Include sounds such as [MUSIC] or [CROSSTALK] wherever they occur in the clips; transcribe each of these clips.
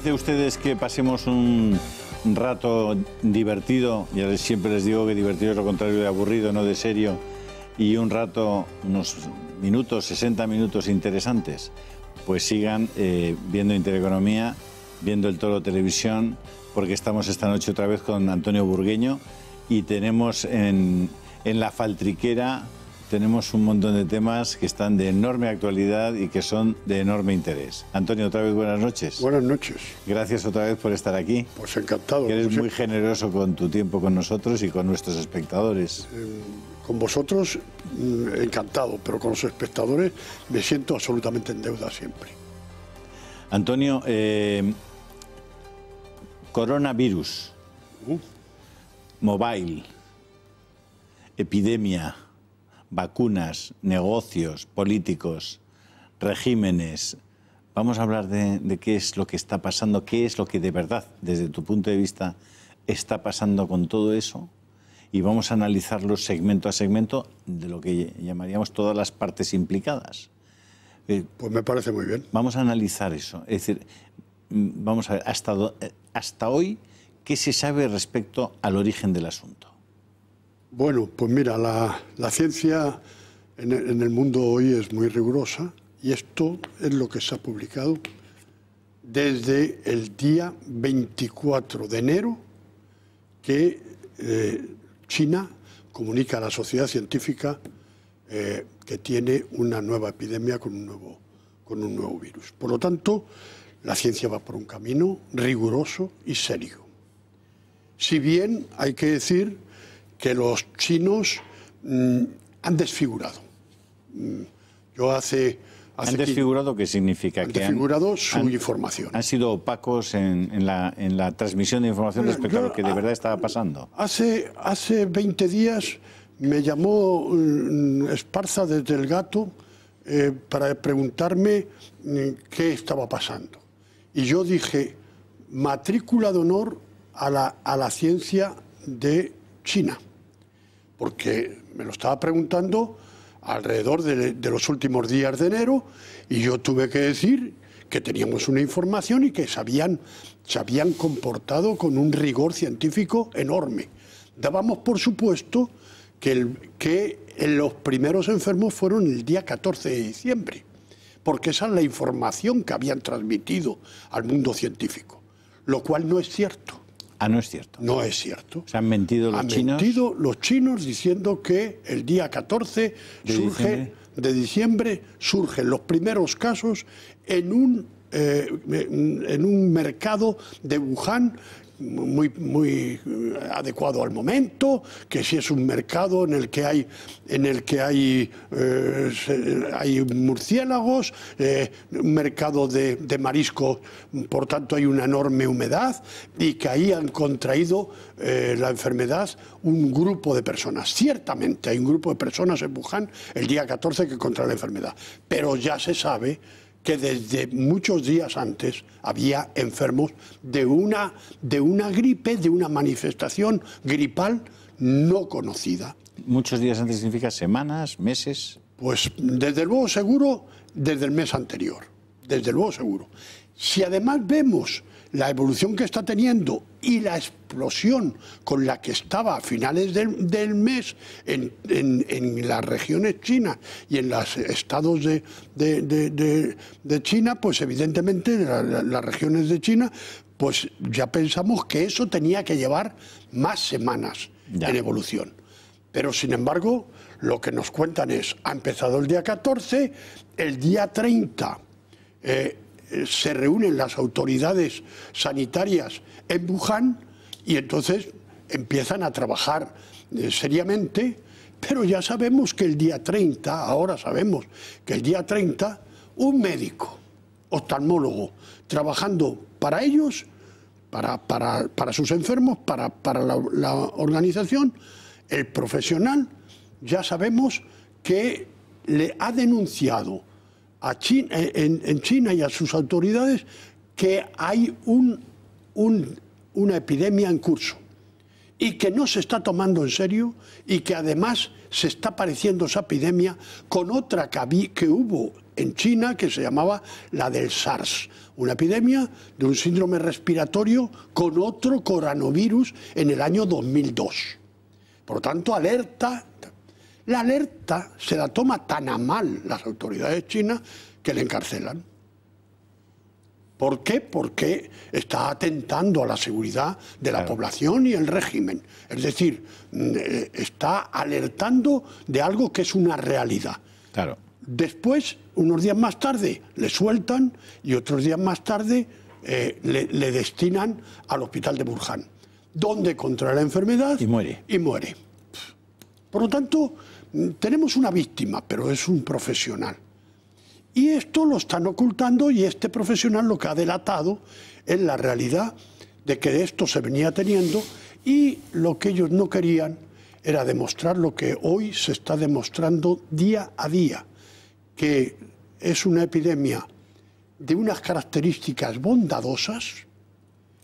parece ustedes que pasemos un rato divertido? Ya siempre les digo que divertido es lo contrario de aburrido, no de serio. Y un rato, unos minutos, 60 minutos interesantes. Pues sigan eh, viendo Intereconomía, viendo el Toro Televisión, porque estamos esta noche otra vez con Antonio Burgueño y tenemos en, en la faltriquera tenemos un montón de temas que están de enorme actualidad y que son de enorme interés. Antonio, otra vez buenas noches. Buenas noches. Gracias otra vez por estar aquí. Pues encantado. eres muy generoso con tu tiempo con nosotros y con nuestros espectadores. Em, con vosotros, mm, encantado, pero con los espectadores me siento absolutamente en deuda siempre. Antonio, em, coronavirus, uh. mobile, epidemia vacunas, negocios, políticos, regímenes. Vamos a hablar de, qué es lo que está pasando, qué es lo que de verdad, desde tu punto de vista, está pasando con todo eso. Y vamos a analizarlo segmento a segmento de lo que llamaríamos todas las partes implicadas. Eh, pues me parece muy bien. Vamos a analizar eso. Es decir, mm, vamos a ver, hasta, eh, hasta hoy, ¿qué se sabe respecto al origen del asunto? Bueno, pues mira, la, ciencia en, el mundo hoy es muy rigurosa y esto es lo que se ha publicado desde el día 24 de enero que eh, China comunica a la sociedad científica eh, que tiene una nueva epidemia con un nuevo, con un nuevo virus. Por lo tanto, la ciencia va por un camino riguroso y serio. Si bien hay que decir que los chinos mm, han desfigurado. Mm, yo hace... ¿Han desfigurado qué significa? Han que desfigurado han, su información. ¿Han sido opacos en, la, en la transmisión de información respecto a lo que de verdad estaba pasando? Hace, hace 20 días me llamó mm, Esparza desde el gato eh, para preguntarme qué estaba pasando. Y yo dije, matrícula de honor a la, a la ciencia de China porque me lo estaba preguntando alrededor de, los últimos días de enero y yo tuve que decir que teníamos una información y que se habían, habían comportado con un rigor científico enorme. Dábamos por supuesto que, que los primeros enfermos fueron el día 14 de diciembre, porque esa es la información que habían transmitido al mundo científico, lo cual no es cierto. Ah, no es cierto. No es cierto. Se han mentido los chinos. Han mentido los chinos diciendo que el día 14 de surge, diciembre. de diciembre surgen los primeros casos en un eh, en un mercado de Wuhan muy, muy eh, adecuado al momento, que si es un mercado en el que hay, en el que hay, eh, hay murciélagos, eh, un mercado de, de mariscos, por tanto hay una enorme humedad, y que ahí han contraído la enfermedad un grupo de personas. Ciertamente hay un grupo de personas en Wuhan el día 14 que contrae la enfermedad, pero ya se sabe que desde muchos días antes había enfermos de una, de una gripe, de una manifestación gripal no conocida. ¿Muchos días antes significa semanas, meses? Pues desde luego seguro desde el mes anterior, desde luego seguro. Si además vemos la evolución que está teniendo y la explosión con la que estaba a finales del, mes en, las regiones chinas y en los estados de, China, pues evidentemente la, las regiones de China, pues ya pensamos que eso tenía que llevar más semanas en evolución. Pero sin embargo, lo que nos cuentan es, ha empezado el día 14, el día 30. Eh, se reúnen las autoridades sanitarias en Wuhan y entonces empiezan a trabajar eh, seriamente, pero ya sabemos que el día 30, ahora sabemos que el día 30, un médico, oftalmólogo, trabajando para ellos, para, para, sus enfermos, para, la organización, el profesional, ya sabemos que le ha denunciado a China, eh, en, China y a sus autoridades que hay un, una epidemia en curso y que no se está tomando en serio y que además se está pareciendo esa epidemia con otra que, que hubo en China que se llamaba la del SARS, una epidemia de un síndrome respiratorio con otro coronavirus en el año 2002. Por lo tanto, alerta la alerta se la toma tan a mal las autoridades chinas que le encarcelan. ¿Por qué? Porque está atentando a la seguridad de la población y el régimen. Es decir, mm, eh, está alertando de algo que es una realidad. Claro. Después, unos días más tarde, le sueltan y otros días más tarde eh, le, destinan al hospital de Burján. donde contrae la enfermedad y muere. Y muere. Por lo tanto, tenemos una víctima, pero es un profesional. Y esto lo están ocultando y este profesional lo que ha delatado es la realidad de que esto se venía teniendo y lo que ellos no querían era demostrar lo que hoy se está demostrando día a día, que es una epidemia de unas características bondadosas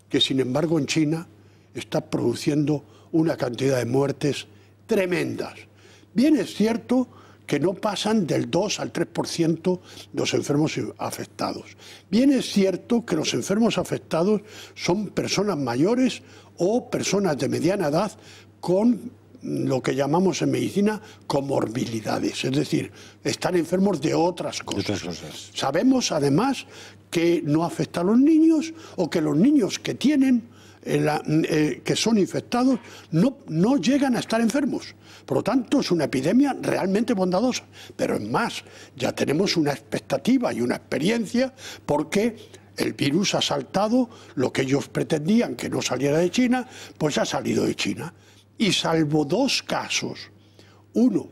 que sin embargo en China está produciendo una cantidad de muertes tremendas. Bien es cierto que no pasan del 2 al 3% de los enfermos afectados. Bien es cierto que los enfermos afectados son personas mayores o personas de mediana edad con lo que llamamos en medicina comorbilidades, es decir, están enfermos de otras cosas. Sabemos además que no afecta a los niños o que los niños que tienen, eh, eh, que son infectados, no llegan a estar enfermos por lo tanto, es una epidemia realmente bondadosa. Pero es más, ya tenemos una expectativa y una experiencia porque el virus ha saltado lo que ellos pretendían que no saliera de China, pues ha salido de China. Y salvo dos casos, uno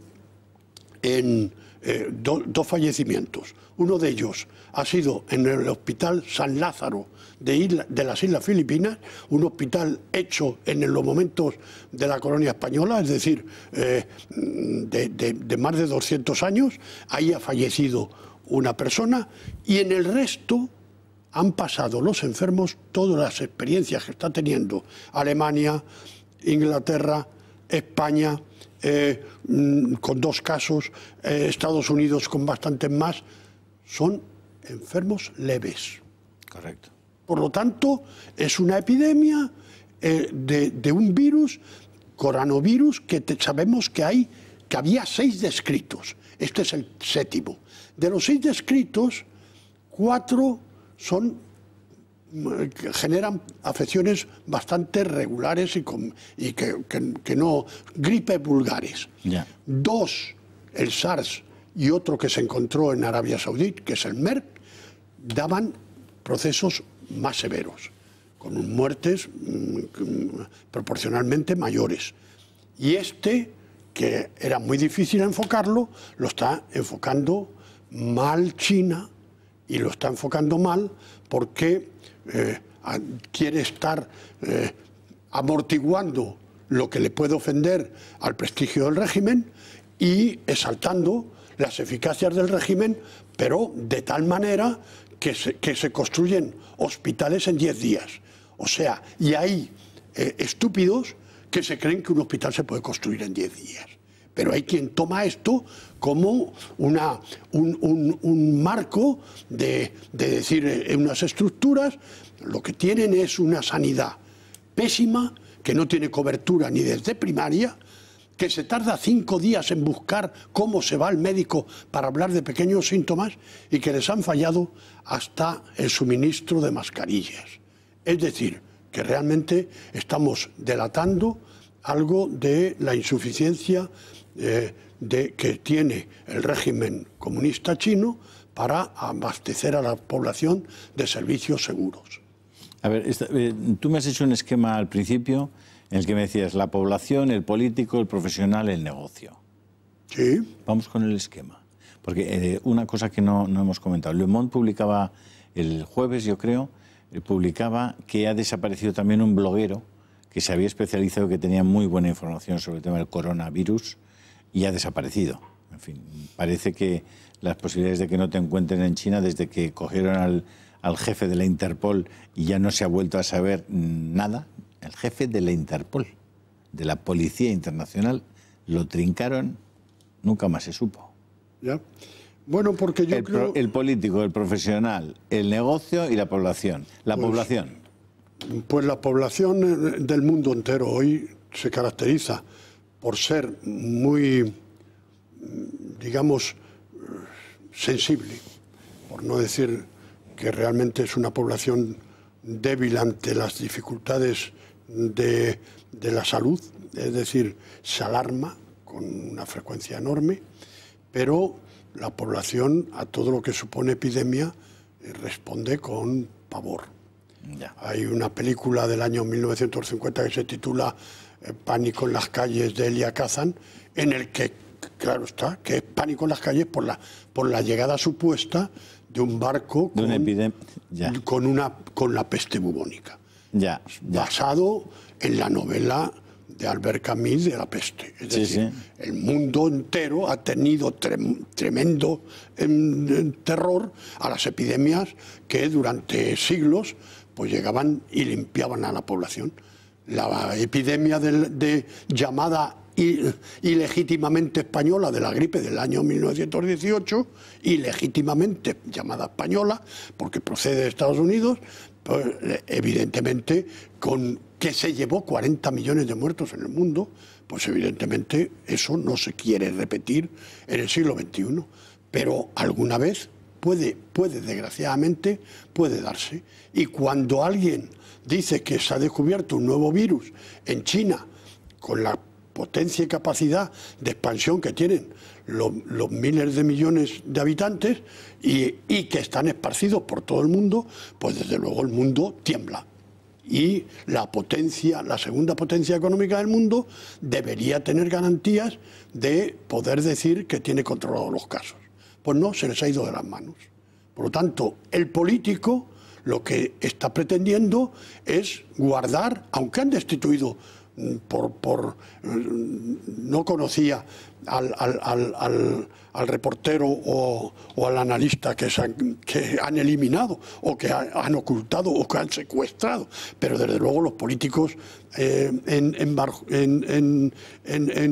en eh, dos fallecimientos, uno de ellos ha sido en el Hospital San Lázaro de, las Islas Filipinas, un hospital hecho en los momentos de la colonia española, es decir, eh, de, más de 200 años, ahí ha fallecido una persona y en el resto han pasado los enfermos todas las experiencias que está teniendo Alemania, Inglaterra, España, eh, mm, con dos casos, eh, Estados Unidos con bastantes más, son enfermos leves. Correcto. Por lo tanto, es una epidemia eh, de, un virus, coronavirus, que sabemos que, hay, que había seis descritos. Este es el séptimo. De los seis descritos, cuatro son mm, generan afecciones bastante regulares y, que, no gripe vulgares. Dos, el SARS y otro que se encontró en Arabia Saudí, que es el MERC, daban procesos más severos, con muertes mm, proporcionalmente mayores. Y este, que era muy difícil enfocarlo, lo está enfocando mal China y lo está enfocando mal porque eh, quiere estar eh, amortiguando lo que le puede ofender al prestigio del régimen y exaltando las eficacias del régimen, pero de tal manera que se, construyen hospitales en 10 días. O sea, y hay eh, estúpidos que se creen que un hospital se puede construir en 10 días. Pero hay quien toma esto como un, marco de, decir en eh, unas estructuras, lo que tienen es una sanidad pésima, que no tiene cobertura ni desde primaria, que se tarda cinco días en buscar cómo se va al médico para hablar de pequeños síntomas y que les han fallado hasta el suministro de mascarillas. Es decir, que realmente estamos delatando algo de la insuficiencia eh, de, que tiene el régimen comunista chino para abastecer a la población de servicios seguros. A ver, eh, tú me has hecho un esquema al principio en el que me decías la población, el político, el profesional, el negocio. Sí. Vamos con el esquema. Porque eh, una cosa que no, hemos comentado, Le Monde publicaba el jueves, yo creo, eh, publicaba que ha desaparecido también un bloguero que se había especializado, que tenía muy buena información sobre el tema del coronavirus y ha desaparecido. En fin, parece que las posibilidades de que no te encuentren en China desde que cogieron al, al jefe de la Interpol y ya no se ha vuelto a saber mm, nada, el jefe de la Interpol, de la Policía Internacional. Lo trincaron, nunca más se supo. Ya. Bueno, porque yo el, creo... el político, el profesional, el negocio y la población. La pues, población. Pues la población del mundo entero hoy se caracteriza por ser muy, digamos, sensible, por no decir que realmente es una población débil ante las dificultades de, la salud, es decir, se alarma con una frecuencia enorme, pero la población a todo lo que supone epidemia eh, responde con pavor. Hay una película del año 1950 que se titula eh, Pánico en las calles de Elia Kazan, en el que, claro está, que es pánico en las calles por la, por la llegada supuesta de un barco con, una, con la peste bubónica basado en la novela de Albert Camus de la peste. Es decir, el mundo entero ha tenido tremendo em, em, terror a las epidemias que durante siglos pues llegaban y limpiaban a la población. La epidemia de llamada ilegítimamente española de la gripe del año 1918, ilegítimamente llamada española, porque procede de Estados Unidos, pues, eh, evidentemente, con que se llevó 40 millones de muertos en el mundo, pues evidentemente eso no se quiere repetir en el siglo XXI, pero alguna vez puede, puede desgraciadamente, puede darse. Y cuando alguien dice que se ha descubierto un nuevo virus en China, con la potencia y capacidad de expansión que tienen los, miles de millones de habitantes y, que están esparcidos por todo el mundo, pues desde luego el mundo tiembla y la potencia, la segunda potencia económica del mundo, debería tener garantías de poder decir que tiene controlados los casos. Pues no, se les ha ido de las manos. Por lo tanto, el político lo que está pretendiendo es guardar, aunque han destituido por, no conocía al, reportero o, al analista que, han, eliminado o que han, ocultado o que han secuestrado. Pero desde luego los políticos eh, en,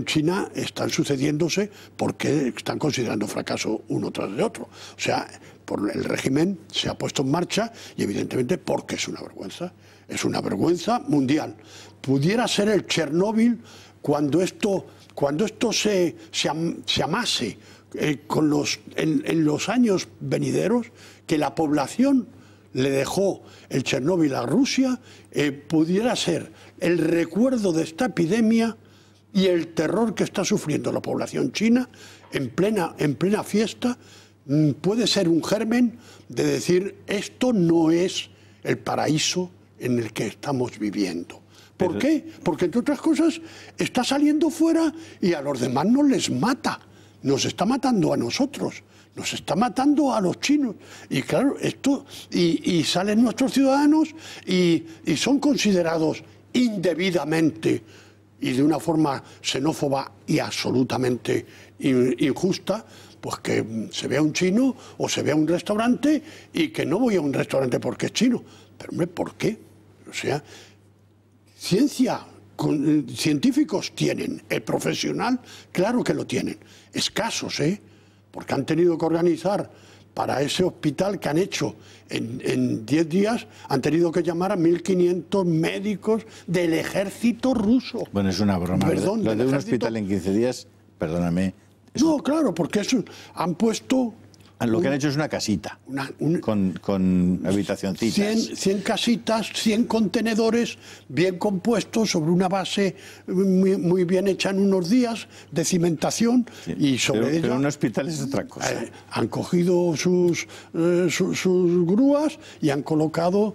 China están sucediéndose porque están considerando fracaso uno tras de otro. O sea, por el régimen se ha puesto en marcha y evidentemente porque es una vergüenza. Es una vergüenza mundial pudiera ser el Chernóbil cuando esto, cuando esto se, se, amase eh, con los, en, los años venideros, que la población le dejó el Chernóbil a Rusia, eh, pudiera ser el recuerdo de esta epidemia y el terror que está sufriendo la población china en plena, en plena fiesta, mm, puede ser un germen de decir esto no es el paraíso en el que estamos viviendo. ¿Por qué? Porque entre otras cosas está saliendo fuera y a los demás no les mata, nos está matando a nosotros, nos está matando a los chinos. Y claro, esto, y, salen nuestros ciudadanos y, y son considerados indebidamente y de una forma xenófoba y absolutamente injusta, pues que se vea un chino o se vea un restaurante y que no voy a un restaurante porque es chino. Pero hombre, ¿por qué? O sea, Ciencia, eh, científicos tienen, el profesional, claro que lo tienen. Escasos, ¿eh? Porque han tenido que organizar para ese hospital que han hecho en 10 días, han tenido que llamar a 1.500 médicos del ejército ruso. Bueno, es una broma. Perdón, lo de un hospital en 15 días, perdóname. No, claro, porque eso, han puesto lo que han hecho es una casita con, con, 100, casitas, 100 contenedores bien compuestos sobre una base muy, bien hecha en unos días de cimentación y sobre pero, un hospital es otra cosa. Eh, han cogido sus, eh, sus grúas y han colocado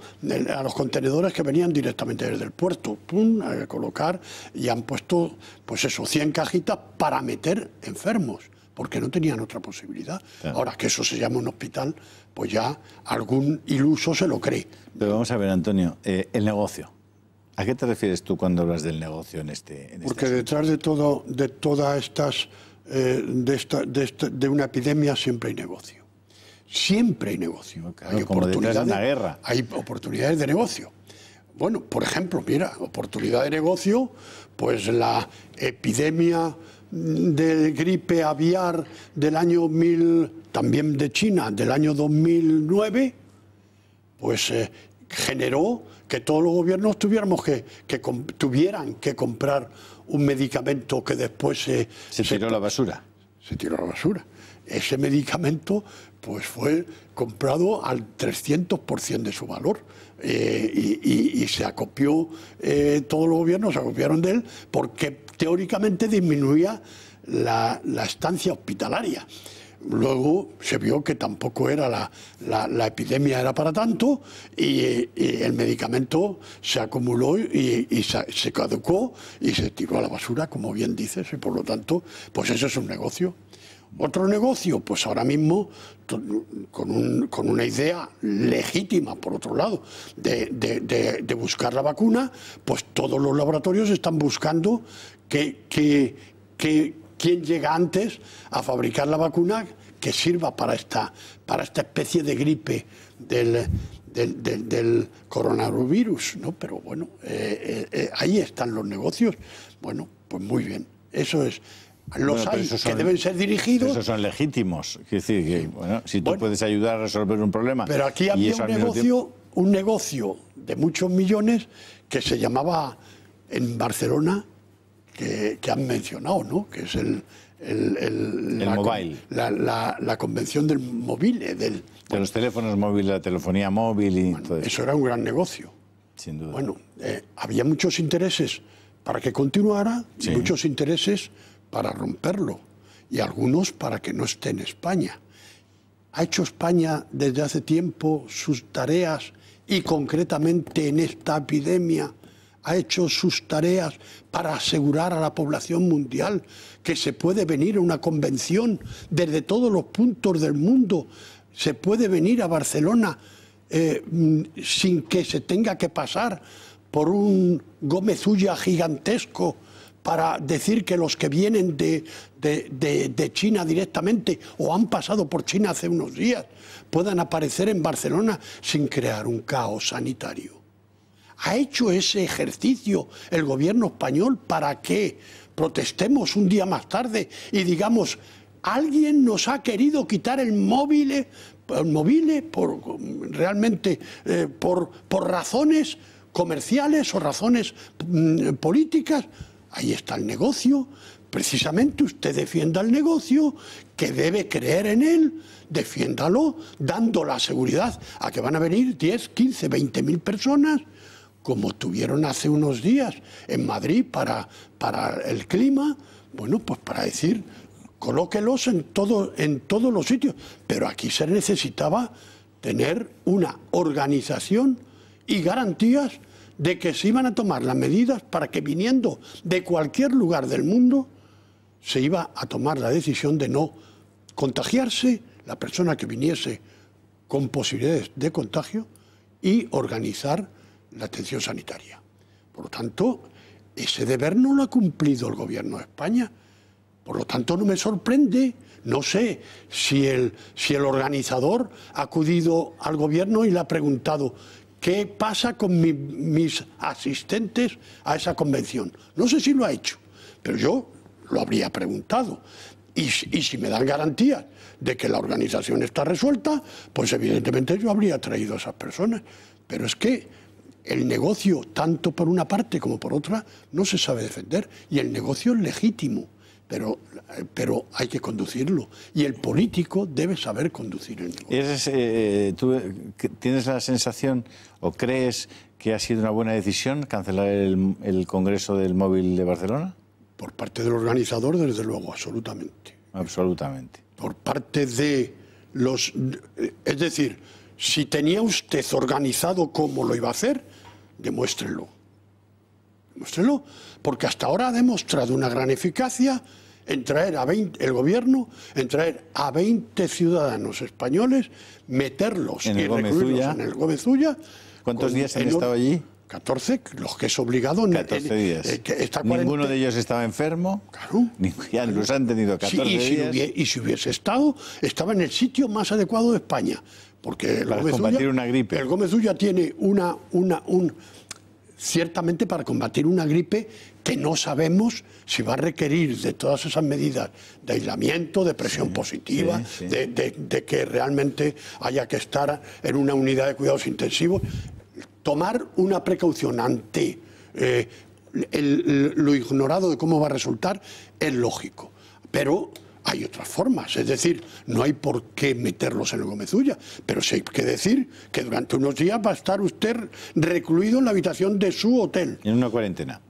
a los contenedores que venían directamente desde el puerto, pum, a colocar y han puesto, pues eso, 100 cajitas para meter enfermos porque no tenían otra posibilidad. Ahora que eso se llama un hospital, pues ya algún iluso se lo cree. Pero vamos a ver, Antonio, eh, el negocio. ¿A qué te refieres tú cuando hablas del negocio en este? En este porque detrás de todo, de todas estas, eh, de, una epidemia siempre hay negocio. Siempre hay negocio. hay oportunidades, de una guerra. Hay oportunidades de negocio. Bueno, por ejemplo, mira, oportunidad de negocio, pues la epidemia del gripe aviar del año 1000, también de China, del año 2009, pues eh, generó que todos los gobiernos tuviéramos que, que tuvieran que comprar un medicamento que después se... Eh, se tiró a la basura. Se tiró a la basura. Ese medicamento pues fue comprado al 300% de su valor eh, y, se acopió, todos los gobiernos se acopiaron de él porque teóricamente disminuía la, estancia hospitalaria. Luego se vio que tampoco era la, la, epidemia era para tanto y, el medicamento se acumuló y, se, caducó y se tiró a la basura, como bien dices, y por lo tanto, pues eso es un negocio. Otro negocio, pues ahora mismo, con, una idea legítima, por otro lado, de buscar la vacuna, pues todos los laboratorios están buscando que, quien llega antes a fabricar la vacuna que sirva para esta, para esta especie de gripe del, del, coronavirus, ¿no? Pero bueno, eh, eh, eh, ahí están los negocios. Bueno, pues muy bien, eso es. Los hay que deben ser dirigidos. Esos son legítimos. Es decir, si tú puedes ayudar a resolver un problema. Pero aquí había un negocio, un negocio de muchos millones que se llamaba en Barcelona que, han mencionado, ¿no? que es el, el, la, La, la, convención del móvil, eh, del, de los teléfonos móviles, la telefonía móvil y todo eso. Eso era un gran negocio. Sin duda. Bueno, eh, había muchos intereses para que continuara y muchos intereses para romperlo y algunos para que no esté en España. ¿Ha hecho España desde hace tiempo sus tareas y concretamente en esta epidemia ha hecho sus tareas para asegurar a la población mundial que se puede venir a una convención desde todos los puntos del mundo, se puede venir a Barcelona eh, mm, sin que se tenga que pasar por un Gómezulla gigantesco para decir que los que vienen de, China directamente o han pasado por China hace unos días puedan aparecer en Barcelona sin crear un caos sanitario. ¿Ha hecho ese ejercicio el gobierno español para que protestemos un día más tarde y digamos, alguien nos ha querido quitar el móvil, eh, por, realmente eh, por, razones comerciales o razones mm, políticas? Ahí está el negocio. Precisamente usted defienda el negocio, que debe creer en él, defiéndalo, dando la seguridad a que van a venir 10, 15, 20 mil personas como tuvieron hace unos días en Madrid para, para el clima, bueno, pues para decir, colóquelos en, en todos los sitios, pero aquí se necesitaba tener una organización y garantías de que se iban a tomar las medidas para que viniendo de cualquier lugar del mundo se iba a tomar la decisión de no contagiarse la persona que viniese con posibilidades de contagio y organizar la atención sanitaria. Por lo tanto, ese deber no lo ha cumplido el Gobierno de España. Por lo tanto, no me sorprende, no sé si el, si el organizador ha acudido al Gobierno y le ha preguntado qué pasa con mis asistentes a esa convención. No sé si lo ha hecho, pero yo lo habría preguntado. Y, y, si me dan garantías de que la organización está resuelta, pues evidentemente yo habría traído a esas personas. Pero es que el negocio, tanto por una parte como por otra, no se sabe defender. Y el negocio es legítimo, pero, pero hay que conducirlo. Y el político debe saber conducir el negocio. Eh, tienes la sensación o crees que ha sido una buena decisión cancelar el, el Congreso del Móvil de Barcelona? Por parte del organizador, desde luego, absolutamente. Absolutamente. Por parte de los... Es decir, si tenía usted organizado cómo lo iba a hacer, demuéstrenlo. Demuéstrenlo, porque hasta ahora ha demostrado una gran eficacia en traer a 20, el gobierno, en traer a 20 ciudadanos españoles, meterlos en y el recluirlos en el Gómezulla. ¿Cuántos días han estado allí? 14, los que es obligado. 14 eh, días. Eh, Ninguno de ellos estaba enfermo. Claro. los han tenido 14 días. y si hubiese estado, estaba en el sitio más adecuado de España. Porque el para Gómez combatir una gripe. El Gómez tiene una, una, un, ciertamente para combatir una gripe que no sabemos si va a requerir de todas esas medidas de aislamiento, de presión positiva, De, que realmente haya que estar en una unidad de cuidados intensivos. Tomar una precaución ante eh, lo ignorado de cómo va a resultar es lógico, pero hay otras formas. Es decir, no hay por qué meterlos en el Gomezulla, pero sí hay que decir que durante unos días va a estar usted recluido en la habitación de su hotel. En una cuarentena.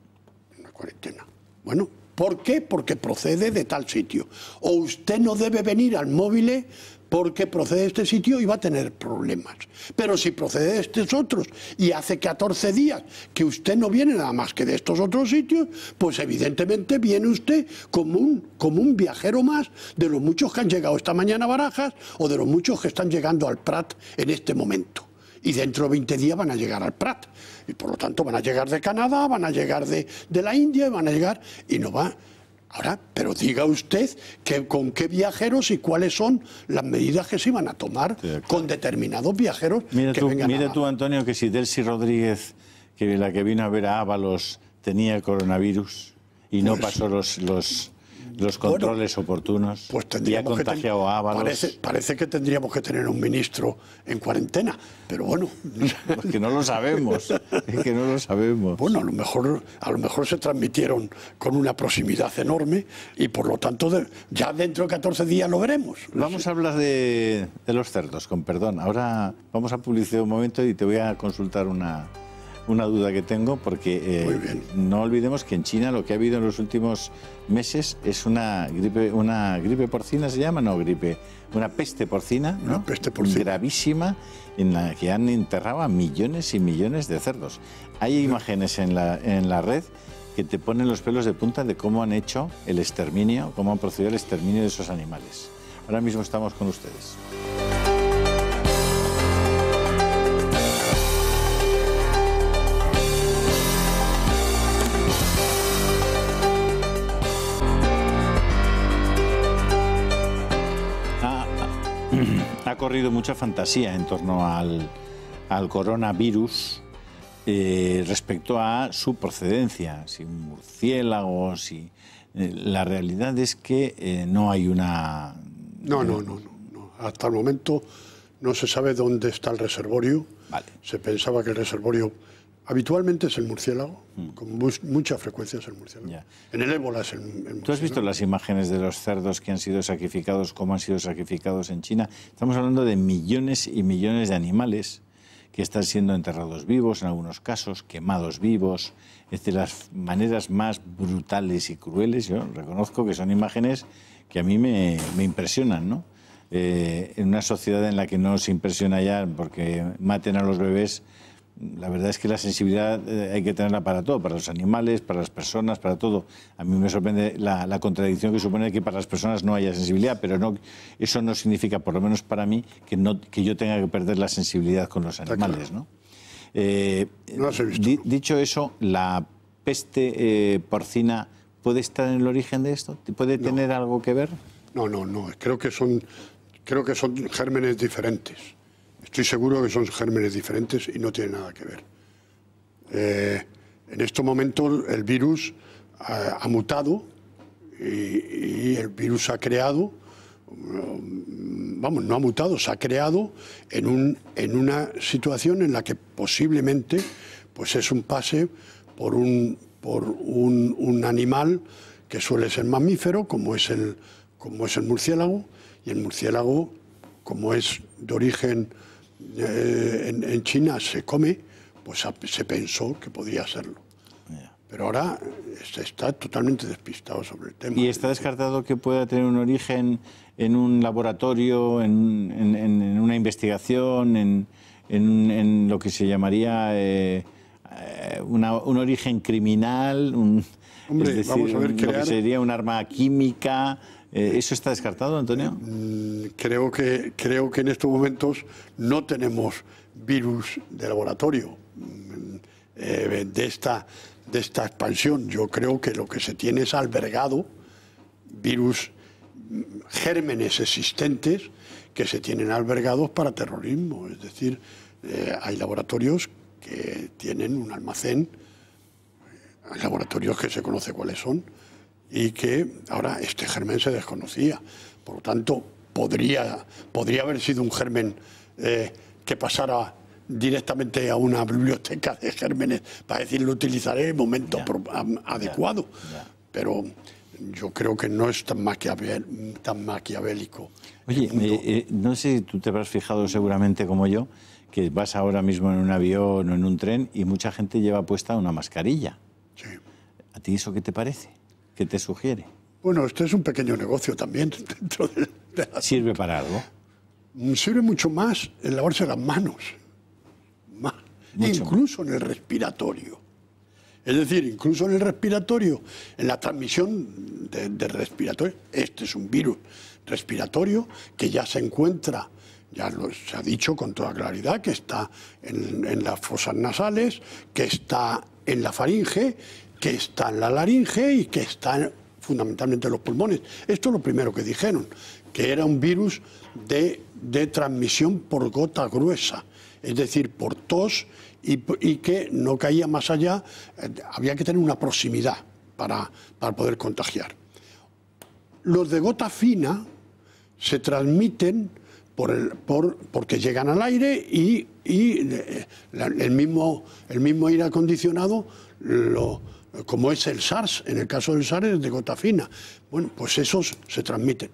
En una cuarentena. Bueno, ¿por qué? Porque procede de tal sitio. O usted no debe venir al móvil porque procede de este sitio y va a tener problemas. Pero si procede de estos otros y hace 14 días que usted no viene nada más que de estos otros sitios, pues evidentemente viene usted como un, como un viajero más de los muchos que han llegado esta mañana a Barajas o de los muchos que están llegando al Prat en este momento. Y dentro de 20 días van a llegar al Prat. Y por lo tanto van a llegar de Canadá, van a llegar de, de la India, van a llegar y no va Ahora, pero diga usted que, con qué viajeros y cuáles son las medidas que se iban a tomar con determinados viajeros. que tú, vengan tú, Antonio, que si Delcy Rodríguez, que la que vino a ver a Ábalos, tenía coronavirus y no pues pasó los, los los controles oportunos. Pues ya contagiado a Ábalos. Parece, que tendríamos que tener un ministro en cuarentena, pero bueno. [LAUGHS] Es que no lo sabemos, es que no lo sabemos. Bueno, a lo mejor, a lo mejor se transmitieron con una proximidad enorme y por lo tanto ya dentro de 14 días lo veremos. Vamos a hablar de, los cerdos, con perdón. Ahora vamos a publicar un momento y te voy a consultar una una duda que tengo porque eh, no olvidemos que en China lo que ha habido en los últimos meses es una gripe, una gripe porcina se llama, no gripe, una peste porcina, peste porcina. gravísima en la que han enterrado a millones y millones de cerdos. Hay imágenes en la, en la red que te ponen los pelos de punta de cómo han hecho el exterminio, cómo han procedido al exterminio de esos animales. Ahora mismo estamos con ustedes. ha corrido mucha fantasía en torno al, al coronavirus eh, respecto a su procedencia, si murciélagos, murciélago, si... Eh, la realidad es que eh, no hay una... No, no, no, Hasta el momento no se sabe dónde está el reservorio. Se pensaba que el reservorio Habitualmente es el murciélago, mm. con mucha frecuencia es el murciélago. En el ébola es el, murciélago. ¿Tú has visto las imágenes de los cerdos que han sido sacrificados, cómo han sido sacrificados en China? Estamos hablando de millones y millones de animales que están siendo enterrados vivos, en algunos casos quemados vivos, de las maneras más brutales y crueles. Yo reconozco que son imágenes que a mí me, impresionan, eh, en una sociedad en la que no se impresiona ya porque maten a los bebés la verdad es que la sensibilidad eh, hay que tenerla para todo, para los animales, para las personas, para todo. A mí me sorprende la, contradicción que supone que para las personas no haya sensibilidad, pero no, eso no significa, por lo menos para mí, que, yo tenga que perder la sensibilidad con los animales. ¿no? Eh, visto. dicho eso, la peste eh, porcina puede estar en el origen de esto? ¿Puede tener algo que ver? No, no, no. Creo que son, creo que son gérmenes diferentes. Estoy seguro que son gérmenes diferentes y no tienen nada que ver. Eh, en estos momentos el virus eh, ha, mutado y, el virus ha creado, mm, vamos, no ha mutado, se ha creado en, un, en una situación en la que posiblemente pues es un pase por un, por un animal que suele ser mamífero, como es, el, como es el murciélago, y el murciélago, como es de origen eh, en, China se come, pues se pensó que podía hacerlo. Pero ahora se está totalmente despistado sobre el tema. ¿Y está descartado que pueda tener un origen en un laboratorio, en, una investigación, en, lo que se llamaría eh, un origen criminal? es decir, lo que sería un arma química, eh, ¿Eso está descartado, Antonio? Mm, creo que, creo que en estos momentos no tenemos virus de laboratorio mm, eh, de, esta, de esta expansión. Yo creo que lo que se tiene es albergado virus, mm, gérmenes existentes que se tienen albergados para terrorismo. Es decir, eh, hay laboratorios que tienen un almacén, hay laboratorios que se conoce cuáles son, y que ahora este germen se desconocía. Por lo tanto, podría, podría haber sido un germen eh, que pasara directamente a una biblioteca de gérmenes para decir lo utilizaré en el momento adecuado. Pero yo creo que no es tan, maquiavel, tan maquiavélico. Oye, eh, eh, no sé si tú te habrás fijado seguramente como yo, que vas ahora mismo en un avión o en un tren y mucha gente lleva puesta una mascarilla. ¿A ti eso qué te parece? que te sugiere? Bueno, este es un pequeño negocio también. [LAUGHS] Dentro de, ¿Sirve para algo? Mm, sirve mucho más en lavarse las manos, más. incluso en el respiratorio. Es decir, incluso en el respiratorio, en la transmisión de, respiratorio, este es un virus respiratorio que ya se encuentra, ya lo, se ha dicho con toda claridad, que está en las fosas nasales, que está en la faringe que está en la laringe y que está... fundamentalmente en los pulmones. Esto es lo primero que dijeron, que era un virus de, transmisión por gota gruesa, es decir, por tos y, que no caía más allá, eh, había que tener una proximidad para, poder contagiar. Los de gota fina se transmiten por el, por, porque llegan al aire y, eh, el, mismo, el mismo aire acondicionado lo, como es el SARS, en el caso del SARS de gota fina. Bueno, pues esos se transmiten.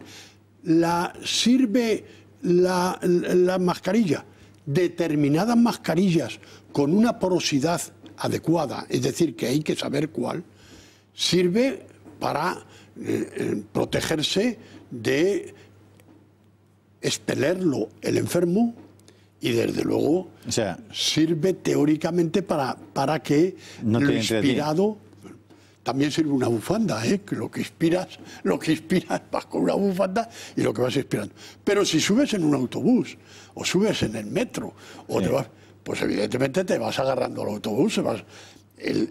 La, sirve la, la mascarilla, determinadas mascarillas con una porosidad adecuada, es decir, que hay que saber cuál, sirve para eh, eh, protegerse de ...espelerlo el enfermo y desde luego sirve teóricamente para, para que no lo inspirado también sirve una bufanda, ¿eh? lo que inspiras, lo que inspiras [LAUGHS] vas con una bufanda y lo que vas inspirando. Pero si subes en un autobús, o subes en el metro, o pues evidentemente te vas agarrando al autobús, vas,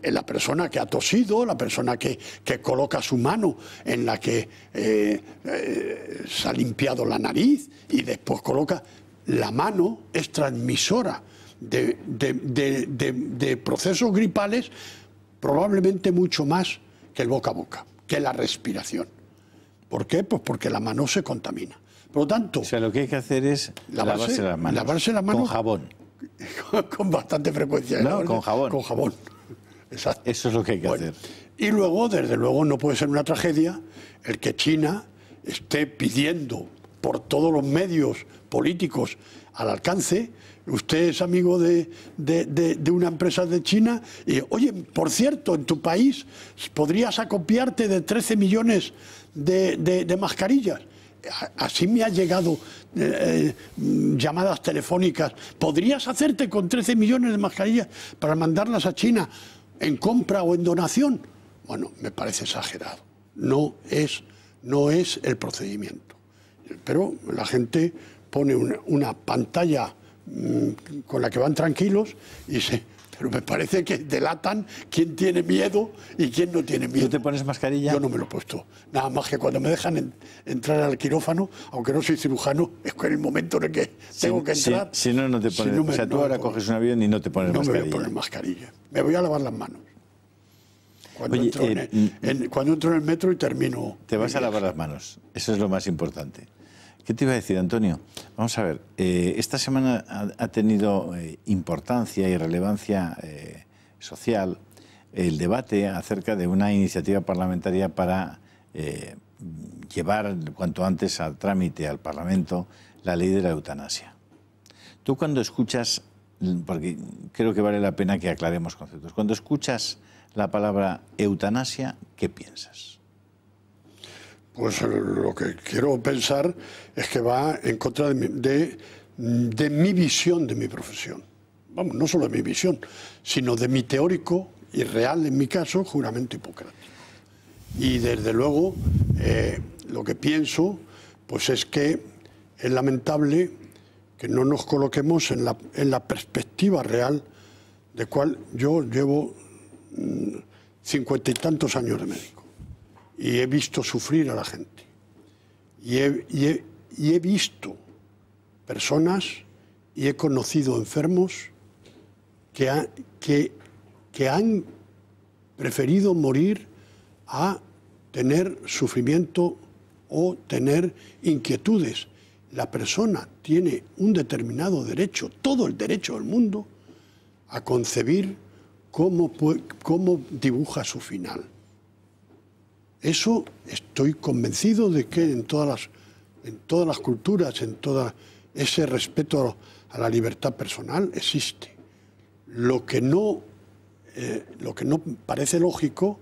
la persona que ha tosido, la persona que, coloca su mano en la que eh, eh, se ha limpiado la nariz y después coloca la mano, es transmisora de procesos gripales probablemente mucho más que el boca a boca, que la respiración. ¿Por qué? Pues porque la mano se contamina. Por lo tanto... O sea, lo que hay que hacer es lavarse, las manos. Con jabón. [LAUGHS] Con, bastante frecuencia. con jabón. Con jabón. Exacto. Eso es lo que hay que hacer. Y luego, desde luego, no puede ser una tragedia el que China esté pidiendo por todos los medios políticos al alcance. Usted es amigo de, una empresa de China y, oye, por cierto, en tu país podrías acopiarte de 13 millones de mascarillas así me han llegado eh, eh, llamadas telefónicas. ¿Podrías hacerte con 13 millones de mascarillas para mandarlas a China en compra o en donación? Bueno, me parece exagerado. No es, no es el procedimiento. Pero la gente pone una, pantalla mm, con la que van tranquilos y se... Pero me parece que delatan quién tiene miedo y quién no tiene miedo. ¿Tú te pones mascarilla? Yo no me lo he puesto. Nada más que cuando me dejan entrar al quirófano, aunque no soy cirujano, [LAUGHS] es que en el momento en el que tengo que entrar... Si, no, no te pones... o sea, tú ahora coges un avión y no te pones mascarilla. No me voy a poner mascarilla. Me voy a lavar las manos. Cuando, eh, cuando entro en el metro y termino... Te vas a lavar las manos. Eso es lo más importante. ¿Qué te iba a decir, Antonio? Vamos a ver, eh, esta semana ha, tenido eh, importancia y relevancia eh, social el debate acerca de una iniciativa parlamentaria para llevar cuanto antes al trámite al Parlamento la ley de la eutanasia. Tú cuando escuchas, porque creo que vale la pena que aclaremos conceptos, cuando escuchas la palabra eutanasia, ¿qué piensas? Pues eh, lo que quiero pensar es que va en contra de mi, visión de mi profesión. Vamos, no solo de mi visión, sino de mi teórico y real, en mi caso, juramento hipocrático. Y desde luego, eh, lo que pienso, pues es que es lamentable que no nos coloquemos en la, en la perspectiva real de cual yo llevo mm, cincuenta y tantos años de médico y he visto sufrir a la gente. Y he, visto personas y he conocido enfermos que, han preferido morir a tener sufrimiento o tener inquietudes. La persona tiene un determinado derecho, todo el derecho del mundo, a concebir cómo dibuja su final. Eso estoy convencido de que en todas las, en todas las culturas, en todo ese respeto a la libertad personal existe. Lo que no, eh, lo que no parece lógico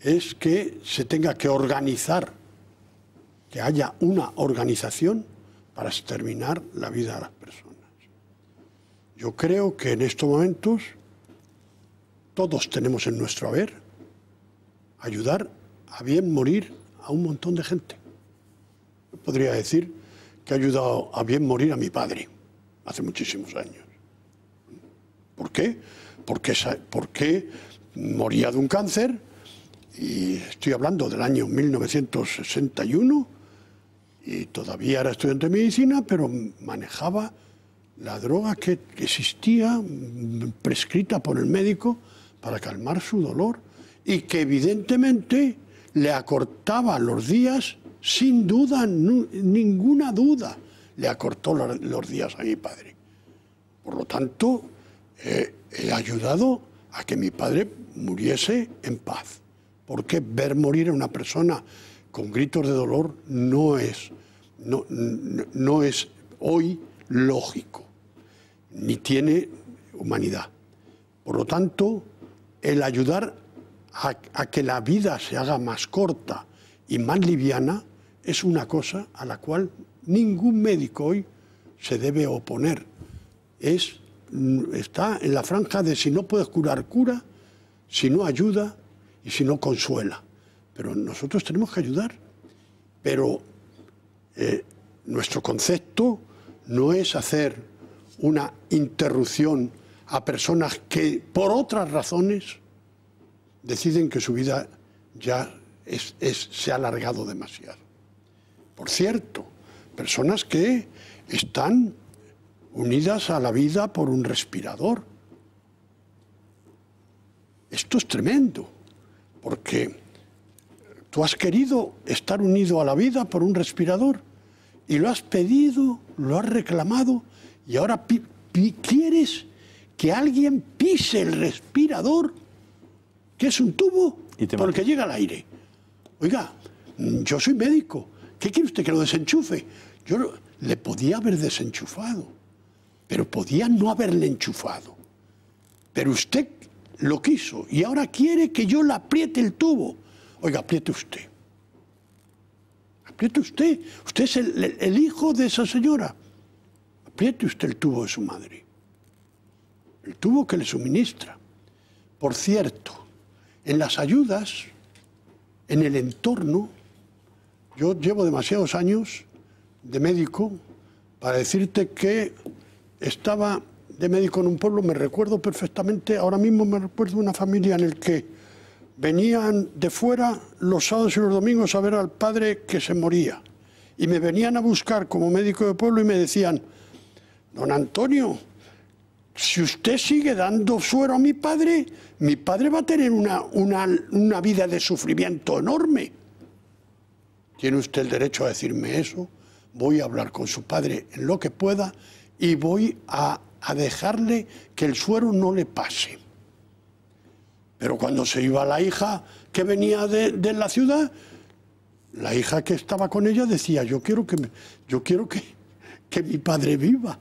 es que se tenga que organizar, que haya una organización para exterminar la vida de las personas. Yo creo que en estos momentos todos tenemos en nuestro haber ayudar a bien morir a un montón de gente. podría decir que ha ayudado a bien morir a mi padre hace muchísimos años. ¿Por qué? Porque, porque moría de un cáncer y estoy hablando del año 1961 y todavía era estudiante de medicina, pero manejaba la droga que existía prescrita por el médico para calmar su dolor y que evidentemente le acortaba los días sin duda, ninguna duda, le acortó los días a mi padre. Por lo tanto, he ayudado a que mi padre muriese en paz. Porque ver morir a una persona con gritos de dolor no es, no es hoy lógico, ni tiene humanidad. Por lo tanto, el ayudar a, que la vida se haga más corta y más liviana es una cosa a la cual ningún médico hoy se debe oponer. está en la franja de si no puedes curar, cura, si no ayuda y si no consuela. Pero nosotros tenemos que ayudar. Pero eh, nuestro concepto no es hacer una interrupción a personas que por otras razones deciden que su vida ya se ha alargado demasiado. Por cierto, personas que están unidas a la vida por un respirador. Esto es tremendo, porque tú has querido estar unido a la vida por un respirador y lo has pedido, lo has reclamado y ahora quieres que alguien pise el respirador que es un tubo Porque por que llega el aire. Oiga, mm, yo soy médico. ¿Qué quiere usted que lo desenchufe? Yo le podía haber desenchufado, pero podía no haberle enchufado. Pero usted lo quiso y ahora quiere que yo le apriete el tubo. Oiga, apriete usted. Apriete usted. Usted es el hijo de esa señora. Apriete usted el tubo de su madre. El tubo que le suministra. Por cierto, en las ayudas, en el entorno. Yo llevo demasiados años de médico para decirte que estaba de médico en un pueblo, me recuerdo perfectamente, ahora mismo me recuerdo una familia en el que venían de fuera los sábados y los domingos a ver al padre que se moría. Y me venían a buscar como médico de pueblo y me decían, don Antonio, si usted sigue dando suero a mi padre, mi padre va a tener una, una, vida de sufrimiento enorme. Tiene usted el derecho a decirme eso. Voy a hablar con su padre en lo que pueda y voy a, dejarle que el suero no le pase. Pero cuando se iba la hija que venía de, la ciudad, la hija que estaba con ella decía, yo quiero que, yo quiero que, que mi padre viva.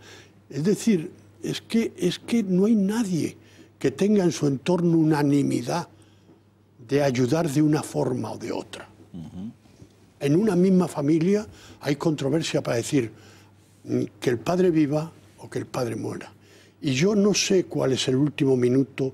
Es decir, es que, no hay nadie que tenga en su entorno unanimidad de ayudar de una forma o de otra. En una misma familia hay controversia para decir mm, que el padre viva o que el padre muera. Y yo no sé cuál es el último minuto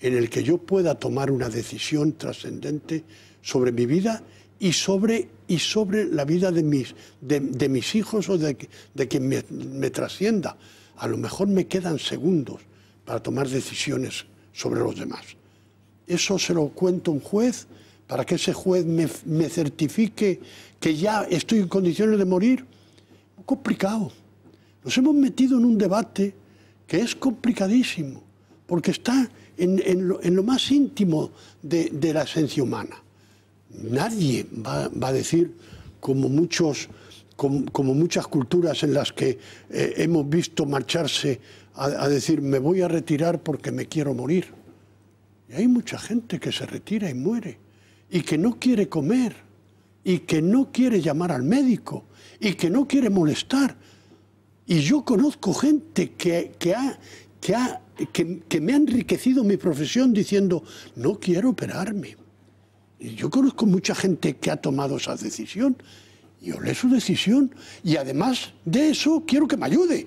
en el que yo pueda tomar una decisión trascendente sobre mi vida y sobre, y sobre la vida de mis, de, mis hijos o de, quien me trascienda a lo mejor me quedan segundos para tomar decisiones sobre los demás. Eso se lo cuento a un juez para que ese juez me, certifique que ya estoy en condiciones de morir. Complicado. Nos hemos metido en un debate que es complicadísimo, porque está en, lo, más íntimo de, la esencia humana. Nadie va a decir, como muchos como, muchas culturas en las que eh, hemos visto marcharse a, decir me voy a retirar porque me quiero morir. Y hay mucha gente que se retira y muere, y que no quiere comer, y que no quiere llamar al médico, y que no quiere molestar. Y yo conozco gente que, que, que me ha enriquecido mi profesión diciendo, no quiero operarme. Y yo conozco mucha gente que ha tomado esa decisión yo leo su decisión y además de eso quiero que me ayude.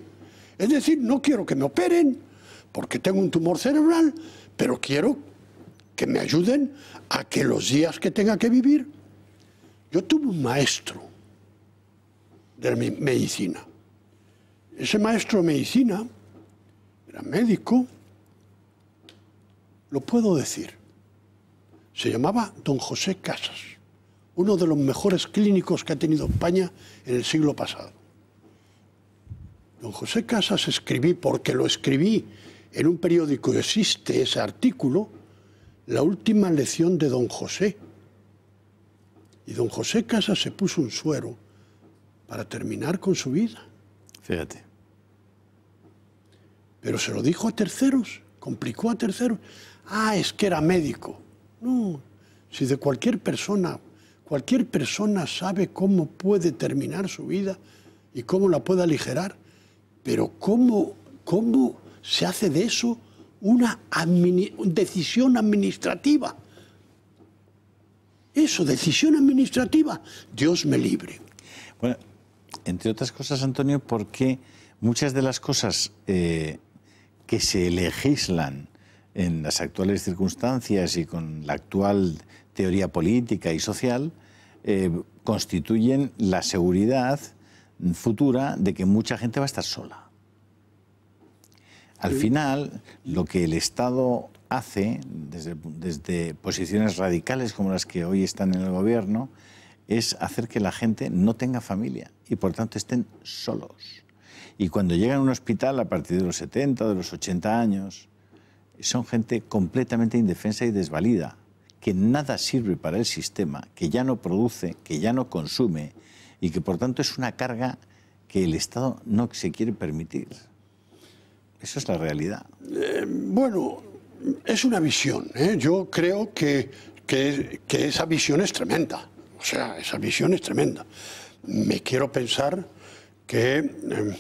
Es decir, no quiero que me operen porque tengo un tumor cerebral, pero quiero que me ayuden a que los días que tenga que vivir. Yo tuve un maestro de medicina. Ese maestro de medicina era médico, lo puedo decir. Se llamaba don José Casas uno de los mejores clínicos que ha tenido España en el siglo pasado. Don José Casas escribí, porque lo escribí en un periódico, existe ese artículo, la última lección de don José. Y don José Casas se puso un suero para terminar con su vida. Fíjate. Pero se lo dijo a terceros, complicó a terceros. Ah, es que era médico. No, si de cualquier persona Cualquier persona sabe cómo puede terminar su vida y cómo la puede aligerar, pero cómo, cómo se hace de eso una decisión administrativa. Eso, decisión administrativa, Dios me libre. Bueno, entre otras cosas, Antonio, porque muchas de las cosas eh, que se legislan en las actuales circunstancias y con la actual teoría política y social, eh, constituyen la seguridad futura de que mucha gente va a estar sola. Al final, lo que el Estado hace desde, desde, posiciones radicales como las que hoy están en el gobierno es hacer que la gente no tenga familia y por tanto estén solos. Y cuando llegan a un hospital a partir de los 70, de los 80 años, son gente completamente indefensa y desvalida que nada sirve para el sistema, que ya no produce, que ya no consume y que por tanto es una carga que el Estado no se quiere permitir. Esa es la realidad. Eh, bueno, es una visión. ¿eh? Yo creo que, esa visión es tremenda. O sea, esa visión es tremenda. Me quiero pensar que, em,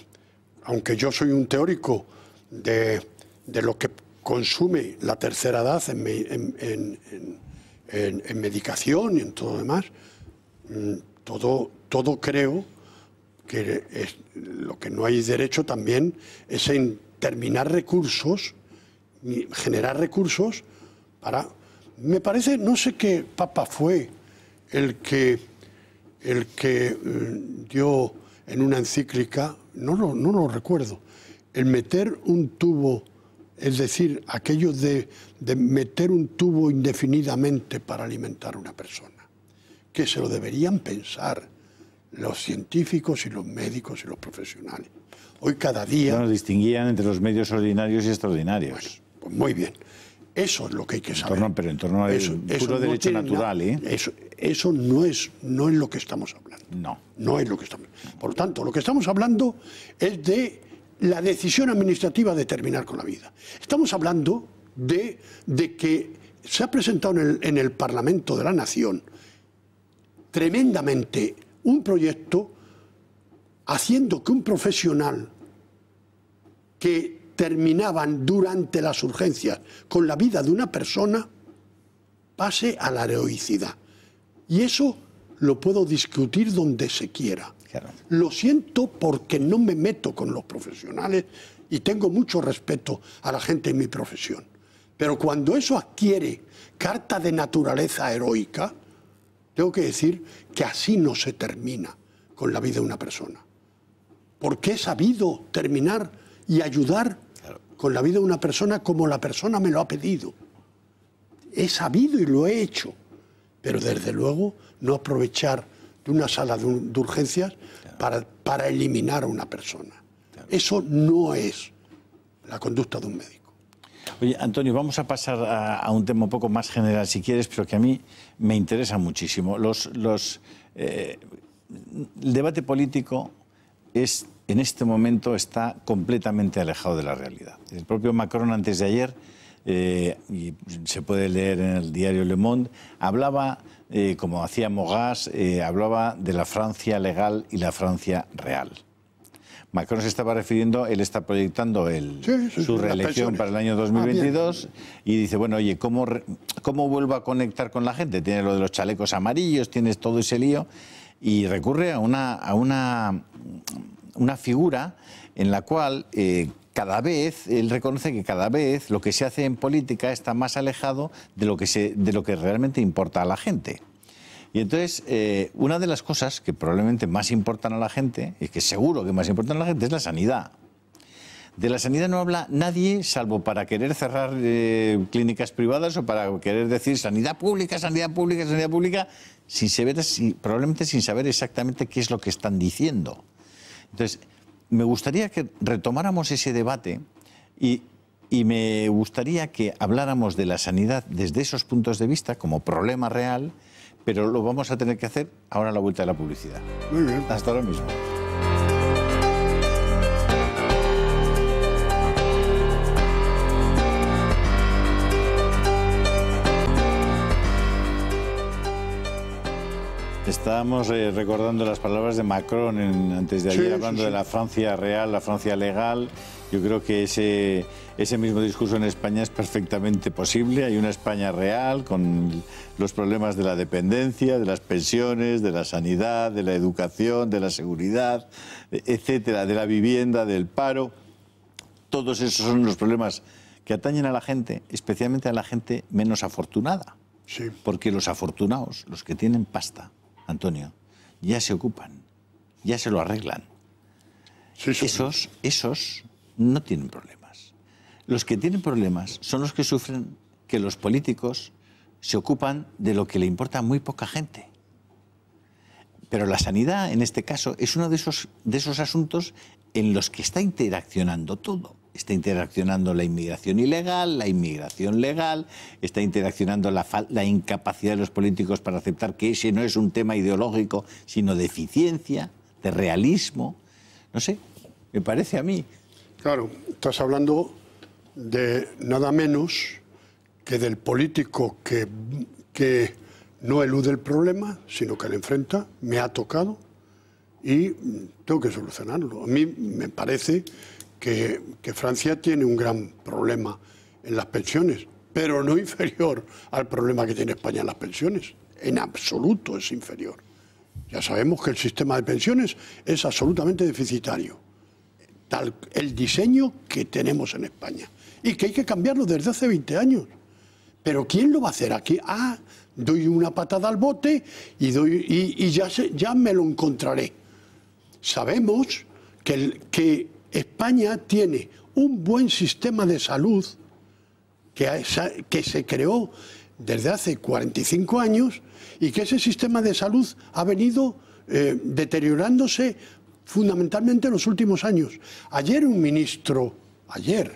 aunque yo soy un teórico de, lo que consume la tercera edad en en, medicación y en todo demás. Mm, todo, todo creo que es, lo que no hay derecho también es en terminar recursos, generar recursos para... Me parece, no sé qué papa fue el que, el que mm, dio en una encíclica, no no lo recuerdo, el meter un tubo es decir, aquello de, meter un tubo indefinidamente para alimentar a una persona, que se lo deberían pensar los científicos y los médicos y los profesionales. Hoy cada día... Nos distinguían entre los medios ordinarios y extraordinarios. pues muy bien. Eso es lo que hay que saber. pero en torno a eso, puro derecho no natural, ¿eh? Eso, no, es, no es lo que estamos hablando. No. No es lo que estamos Por lo tanto, lo que estamos hablando es de la decisión administrativa de terminar con la vida. Estamos hablando de, que se ha presentado en el, en el Parlamento de la Nación tremendamente un proyecto haciendo que un profesional que terminaban durante las urgencias con la vida de una persona pase a la heroicidad. Y eso lo puedo discutir donde se quiera. Lo siento porque no me meto con los profesionales y tengo mucho respeto a la gente en mi profesión. Pero cuando eso adquiere carta de naturaleza heroica, tengo que decir que así no se termina con la vida de una persona. Porque he sabido terminar y ayudar con la vida de una persona como la persona me lo ha pedido. He sabido y lo he hecho. Pero desde luego no aprovechar de una sala de, urgencias para, eliminar a una persona. Eso no es la conducta de un médico. Oye, Antonio, vamos a pasar a, un tema un poco más general, si quieres, pero que a mí me interesa muchísimo. Los, los, eh, el debate político es, en este momento está completamente alejado de la realidad. El propio Macron antes de ayer eh, y se puede leer en el diario Le Monde, hablaba, eh, como hacía Mogas, eh, hablaba de la Francia legal y la Francia real. Macron se estaba refiriendo, él está proyectando el, su reelección para el año 2022 ah, y dice, bueno, oye, ¿cómo, ¿cómo vuelvo a conectar con la gente? Tiene lo de los chalecos amarillos, tienes todo ese lío y recurre a una, a una, una figura en la cual cada vez, él reconoce que cada vez lo que se hace en política está más alejado de lo que, de lo que realmente importa a la gente. Y entonces, eh, una de las cosas que probablemente más importan a la gente, y que seguro que más importan a la gente, es la sanidad. De la sanidad no habla nadie, salvo para querer cerrar eh, clínicas privadas o para querer decir sanidad pública, sanidad pública, sanidad pública, sin saber, probablemente sin saber exactamente qué es lo que están diciendo. Entonces, me gustaría que retomáramos ese debate y, me gustaría que habláramos de la sanidad desde esos puntos de vista como problema real, pero lo vamos a tener que hacer ahora a la vuelta de la publicidad. Muy bien. Hasta ahora mismo. Estábamos eh, recordando las palabras de Macron antes de ayer, hablando de la Francia real, la Francia legal. Yo creo que ese, ese mismo discurso en España es perfectamente posible. Hay una España real con los problemas de la dependencia, de las pensiones, de la sanidad, de la educación, de la seguridad, etcétera, de la vivienda, del paro. Todos esos son los problemas que atañen a la gente, especialmente a la gente menos afortunada. Porque los afortunados, los que tienen pasta, Antonio, ya se ocupan, ya se lo arreglan. Esos, esos no tienen problemas. Los que tienen problemas son los que sufren que los políticos se ocupan de lo que le importa a muy poca gente. Pero la sanidad, en este caso, es uno de esos, de esos asuntos en los que está interaccionando todo está interaccionando la inmigración ilegal, la inmigración legal, está interaccionando la, incapacidad de los políticos para aceptar que ese no es un tema ideológico, sino de eficiencia, de realismo. No sé, me parece a mí. Claro, estás hablando de nada menos que del político que, que no elude el problema, sino que le enfrenta, me ha tocado y tengo que solucionarlo. A mí me parece que, Francia tiene un gran problema en las pensiones, pero no [LAUGHS] inferior al problema que tiene España en las pensiones. En absoluto es inferior. Ya sabemos que el sistema de pensiones es absolutamente deficitario. Tal, el diseño que tenemos en España. Y que hay que cambiarlo desde hace 20 años. Pero ¿quién lo va a hacer aquí? Ah, doy una patada al bote y, doy, y, ya, se, ya me lo encontraré. Sabemos que, que España tiene un buen sistema de salud que, se creó desde hace 45 años y que ese sistema de salud ha venido eh, deteriorándose fundamentalmente en los últimos años. Ayer un ministro, ayer,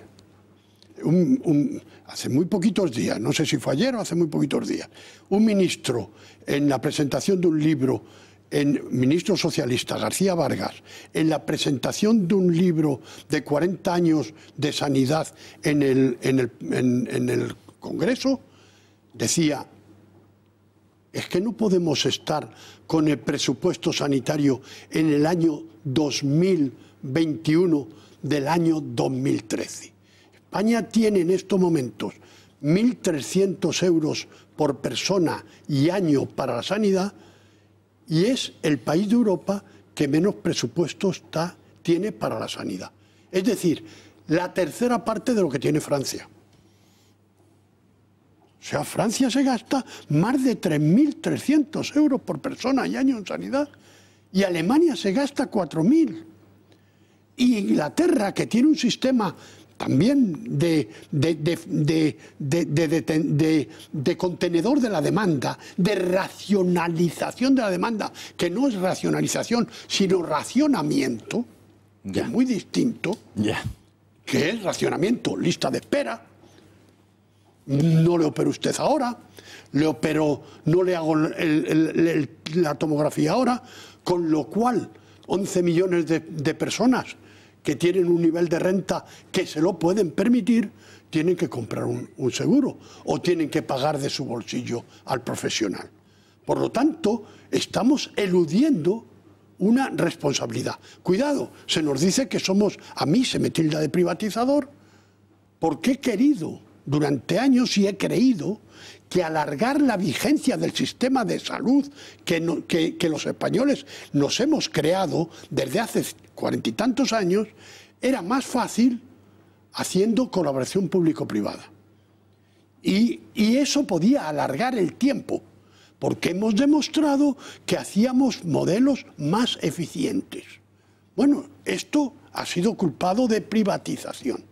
hace muy poquitos días, no sé si fue ayer o hace muy poquitos días, un ministro en la presentación de un libro el ministro socialista García Vargas, en la presentación de un libro de 40 años de sanidad en el, en el Congreso, decía, es que no podemos estar con el presupuesto sanitario en el año 2021 del año 2013. España tiene en estos momentos 1.300 euros por persona y año para la sanidad y es el país de Europa que menos presupuesto tiene para la sanidad. Es decir, la tercera parte de lo que tiene Francia. O sea, Francia se gasta más de 3.300 euros por persona y año en sanidad y Alemania se gasta 4.000. Y Inglaterra, que tiene un sistema también de, de, contenedor de la demanda, de racionalización de la demanda, que no es racionalización, sino racionamiento, que es muy distinto, que es racionamiento, lista de espera, no le opero usted ahora, le opero, no le hago la tomografía ahora, con lo cual 11 millones de personas que tienen un nivel de renta que se lo pueden permitir, tienen que comprar un, seguro o tienen que pagar de su bolsillo al profesional. Por lo tanto, estamos eludiendo una responsabilidad. Cuidado, se nos dice que somos, a mí se me tilda de privatizador, porque he querido durante años y he creído que alargar la vigencia del sistema de salud que, los españoles nos hemos creado desde hace cuarenta y tantos años era más fácil haciendo colaboración público-privada. Y, y eso podía alargar el tiempo, porque hemos demostrado que hacíamos modelos más eficientes. Bueno, esto ha sido culpado de privatización.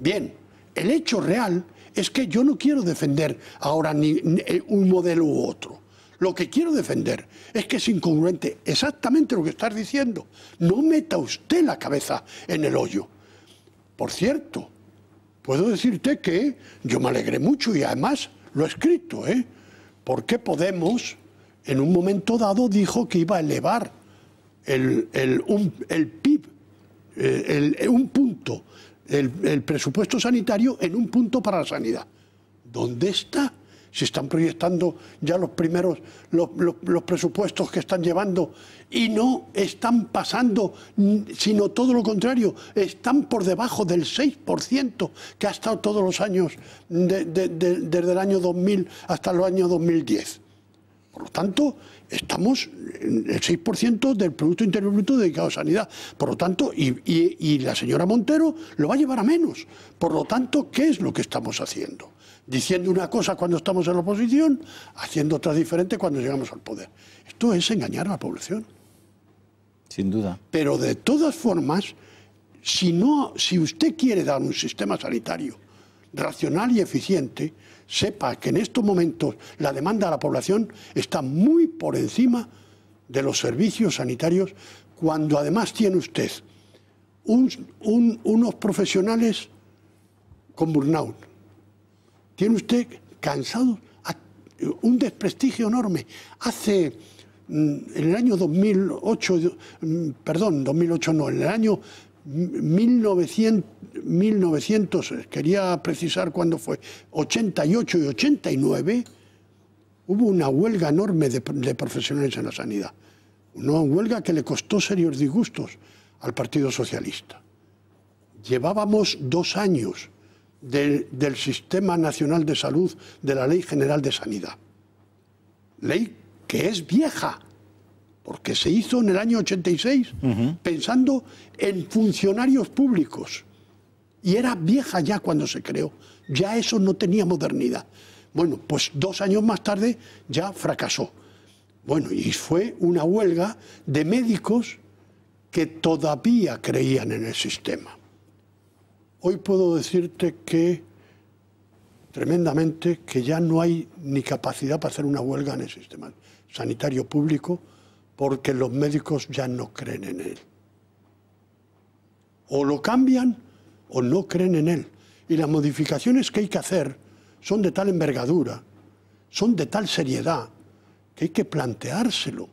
Bien, el hecho real es que yo no quiero defender ahora ni, eh, un modelo u otro. Lo que quiero defender es que es incongruente exactamente lo que estás diciendo. No meta usted la cabeza en el hoyo. Por cierto, puedo decirte que yo me alegré mucho y además lo he escrito, ¿eh? Porque Podemos en un momento dado dijo que iba a elevar el, PIB, eh, un punto el, presupuesto sanitario en un punto para la sanidad. ¿Dónde está? se están proyectando ya los primeros, los, presupuestos que están llevando y no están pasando, sino todo lo contrario, están por debajo del 6% que ha estado todos los años, desde el año 2000 hasta los años 2010. Por lo tanto, estamos el 6% del Producto Interior Bruto dedicado a sanidad. Por lo tanto, y, la señora Montero lo va a llevar a menos. Por lo tanto, ¿qué es lo que estamos haciendo? Diciendo una cosa cuando estamos en la oposición, haciendo otra diferente cuando llegamos al poder. Esto es engañar a la población. Sin duda. Pero de todas formas, si usted quiere dar un sistema sanitario racional y eficiente, sepa que en estos momentos la demanda de la población está muy por encima de los servicios sanitarios, cuando además tiene usted unos profesionales con burnout. Tiene usted cansado un desprestigio enorme. Hace mm, en el año 2008, mm, perdón, 2008 no, en el año 1900 1900, quería precisar cuándo fue, 88 y 89, hubo una huelga enorme de, profesionales en la sanidad. Una huelga que le costó serios disgustos al Partido Socialista. Llevábamos dos años del Sistema Nacional de Salud de la Ley General de Sanidad. Ley que es vieja, porque se hizo en el año 86 pensando en funcionarios públicos y era vieja ya cuando se creó. Ya eso no tenía modernidad. Bueno, pues dos años más tarde ya fracasó. Bueno, y fue una huelga de médicos que todavía creían en el sistema. Hoy puedo decirte que, tremendamente, que ya no hay ni capacidad para hacer una huelga en el sistema sanitario público porque los médicos ya no creen en él. O lo cambian o no creen en él. Y las modificaciones que hay que hacer son de tal envergadura, son de tal seriedad, que hay que planteárselo.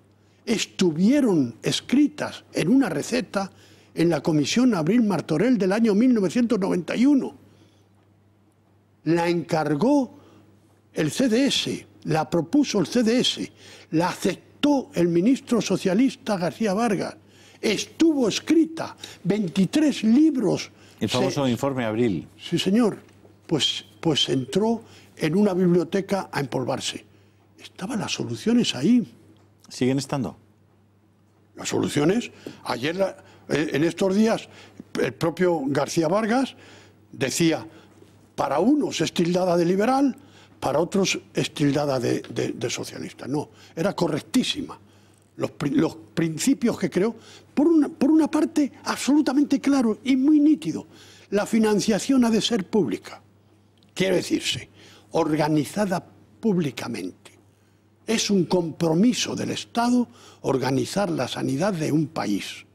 Estuvieron escritas en una receta en la Comisión Abril Martorell del año 1991. La encargó el CDS, la propuso el CDS, la aceptó el ministro socialista García Vargas. Estuvo escrita 23 libros el famoso informe Abril. Sí, señor. Pues, pues entró en una biblioteca a empolvarse. Estaban las soluciones ahí. ¿Siguen estando? Las soluciones. Ayer, eh, en estos días, el propio García Vargas decía, para unos es tildada de liberal, para otros es tildada de, socialista. No, era correctísima. Los, los, principios que creo, por una, parte absolutamente claro y muy nítido, la financiación ha de ser pública, quiere decirse, organizada públicamente. Es un compromiso del Estado organizar la sanidad de un país,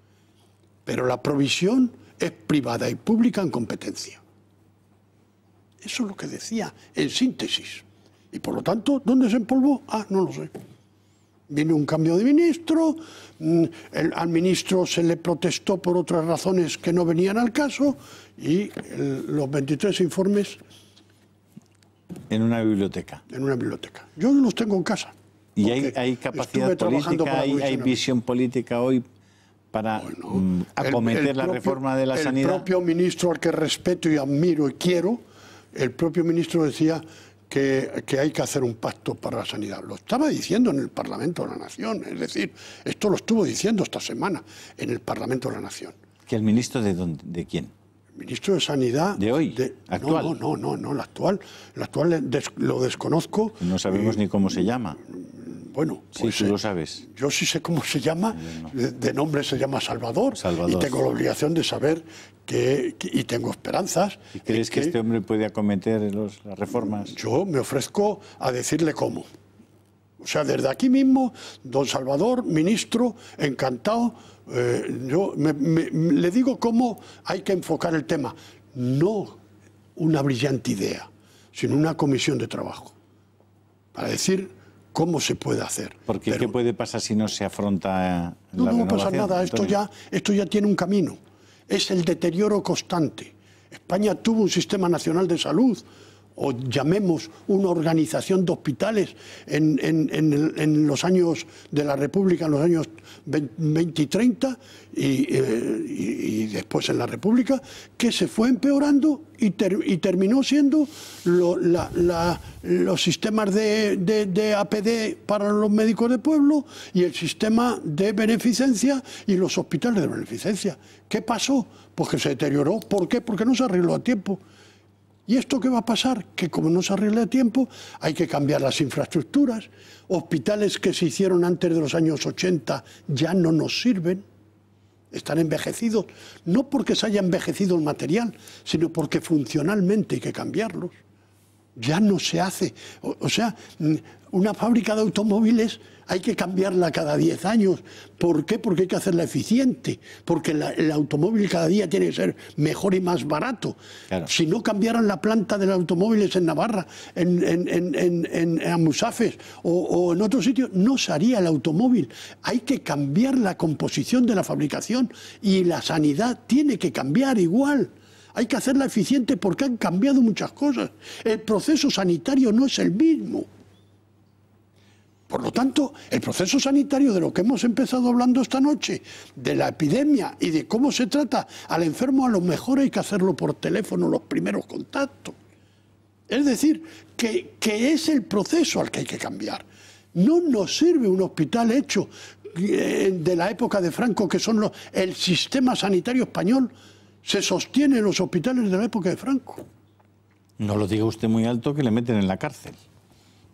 pero la provisión es privada y pública en competencia. Eso es lo que decía en síntesis. Y por lo tanto, ¿dónde se empolvó? Ah, no lo sé. Vino un cambio de ministro, mm, al ministro se le protestó por otras razones que no venían al caso y los 23 informes... En una biblioteca. En una biblioteca. Yo los tengo en casa. ¿Y hay, hay, capacidad política, hay, visión política hoy para mm, acometer la reforma de la sanidad? El propio ministro al que respeto y admiro y quiero, el propio ministro decía que, hay que hacer un pacto para la sanidad. Lo estaba diciendo en el Parlamento de la Nación, es decir, esto lo estuvo diciendo esta semana en el Parlamento de la Nación. ¿Que el ministro de, dónde, de quién? El ministro de Sanidad. ¿De hoy? ¿Actual? No, no, no, no, el actual, el actual lo desconozco. No sabemos eh, ni cómo se llama. Bueno, pues, eh, sabes. yo sí sé cómo se llama, de, nombre se llama Salvador, y tengo la obligación de saber que, y tengo esperanzas. ¿Y crees que, este hombre puede acometer las reformas? Yo me ofrezco a decirle cómo. O sea, desde aquí mismo, don Salvador, ministro, encantado, eh, yo le digo cómo hay que enfocar el tema. No una brillante idea, sino una comisión de trabajo. Para decir cómo se puede hacer. Porque ¿qué puede pasar si no se afronta la No, no pasa nada, esto ya, esto ya tiene un camino. Es el deterioro constante. España tuvo un sistema nacional de salud o llamemos una organización de hospitales en, los años de la República, en los años 20 y 30, eh, y, después en la República, que se fue empeorando y, terminó siendo los sistemas de, de APD para los médicos de pueblo y el sistema de beneficencia y los hospitales de beneficencia. ¿Qué pasó? Pues que se deterioró. ¿Por qué? Porque no se arregló a tiempo. ¿Y esto qué va a pasar? Que como no se arregla a tiempo, hay que cambiar las infraestructuras. Hospitales que se hicieron antes de los años 80 ya no nos sirven, están envejecidos, no porque se haya envejecido el material, sino porque funcionalmente hay que cambiarlos ya no se hace. O, sea, mm, una fábrica de automóviles hay que cambiarla cada 10 años. ¿Por qué? Porque hay que hacerla eficiente, porque el automóvil cada día tiene que ser mejor y más barato. Si no cambiaran la planta de los automóviles en Navarra, en, Amusafes o, o, en otro sitio, no se haría el automóvil. Hay que cambiar la composición de la fabricación y la sanidad tiene que cambiar igual hay que hacerla eficiente porque han cambiado muchas cosas. El proceso sanitario no es el mismo. Por lo tanto, el proceso sanitario de lo que hemos empezado hablando esta noche, de la epidemia y de cómo se trata al enfermo, a lo mejor hay que hacerlo por teléfono, los primeros contactos. Es decir, que, es el proceso al que hay que cambiar. No nos sirve un hospital hecho eh, de la época de Franco, que son los, el sistema sanitario español, se sostiene los hospitales de la época de Franco. No lo diga usted muy alto que le meten en la cárcel,